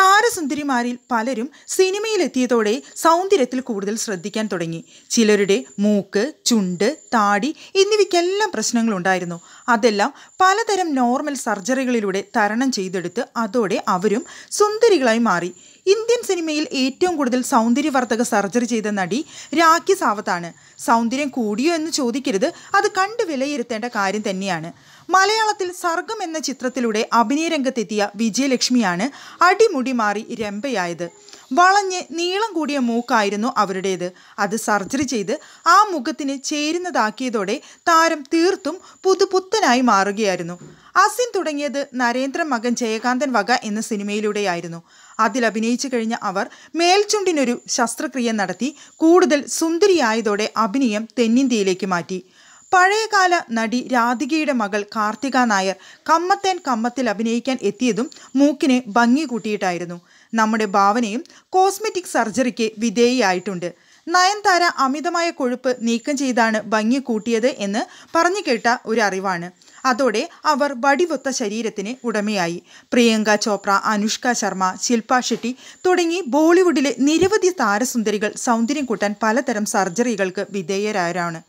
താരസുന്ദരിമാരിൽ പലരും സിനിമയിലെത്തിയതോടെ സൗന്ദര്യത്തിൽ കൂടുതൽ ശ്രദ്ധിക്കാൻ തുടങ്ങി ചിലരുടെ മൂക്ക് ചുണ്ട് താടി എന്നിവയ്ക്കെല്ലാം പ്രശ്നങ്ങളുണ്ടായിരുന്നു അതെല്ലാം പലതരം നോർമൽ സർജറികളിലൂടെ തരണം ചെയ്തെടുത്ത് അതോടെ അവരും സുന്ദരികളായി മാറി ഇന്ത്യൻ സിനിമയിൽ ഏറ്റവും കൂടുതൽ സൗന്ദര്യവർദ്ധക സർജറി ചെയ്ത നടി രാഖി സാവത്താണ് സൗന്ദര്യം കൂടിയോ എന്ന് ചോദിക്കരുത് അത് കണ്ട് വിലയിരുത്തേണ്ട കാര്യം തന്നെയാണ് മലയാളത്തിൽ സർഗം എന്ന ചിത്രത്തിലൂടെ അഭിനയരംഗത്തെത്തിയ വിജയലക്ഷ്മിയാണ് അടിമുടി മാറി രമ്പയായത് വളഞ്ഞ് നീളം കൂടിയ മൂക്കായിരുന്നു അവരുടേത് അത് സർജറി ചെയ്ത് ആ മുഖത്തിന് ചേരുന്നതാക്കിയതോടെ താരം തീർത്തും പുതുപുത്തനായി മാറുകയായിരുന്നു അസിൻ തുടങ്ങിയത് നരേന്ദ്ര മകൻ ജയകാന്തൻ വക എന്ന സിനിമയിലൂടെയായിരുന്നു അതിൽ അഭിനയിച്ചു കഴിഞ്ഞ അവർ മേൽചുണ്ടിനൊരു ശസ്ത്രക്രിയ നടത്തി കൂടുതൽ സുന്ദരിയായതോടെ അഭിനയം തെന്നിന്ത്യയിലേക്ക് മാറ്റി പഴയകാല നടി രാധികയുടെ മകൾ കാർത്തിക നായർ കമ്മത്തേൻ കമ്മത്തിൽ അഭിനയിക്കാൻ എത്തിയതും മൂക്കിനെ ഭംഗി കൂട്ടിയിട്ടായിരുന്നു നമ്മുടെ ഭാവനയും കോസ്മെറ്റിക് സർജറിക്ക് വിധേയയായിട്ടുണ്ട് നയൻതാര അമിതമായ കൊഴുപ്പ് നീക്കം ചെയ്താണ് ഭംഗി കൂട്ടിയത് എന്ന് പറഞ്ഞു കേട്ട ഒരു അറിവാണ് അതോടെ അവർ വടിവൊത്ത ശരീരത്തിന് ഉടമയായി പ്രിയങ്ക ചോപ്ര അനുഷ്ക ശർമ്മ ശില്പ ഷെട്ടി തുടങ്ങി ബോളിവുഡിലെ നിരവധി താരസുന്ദരികൾ സൗന്ദര്യം കൂട്ടാൻ പലതരം സർജറികൾക്ക് വിധേയരായവരാണ്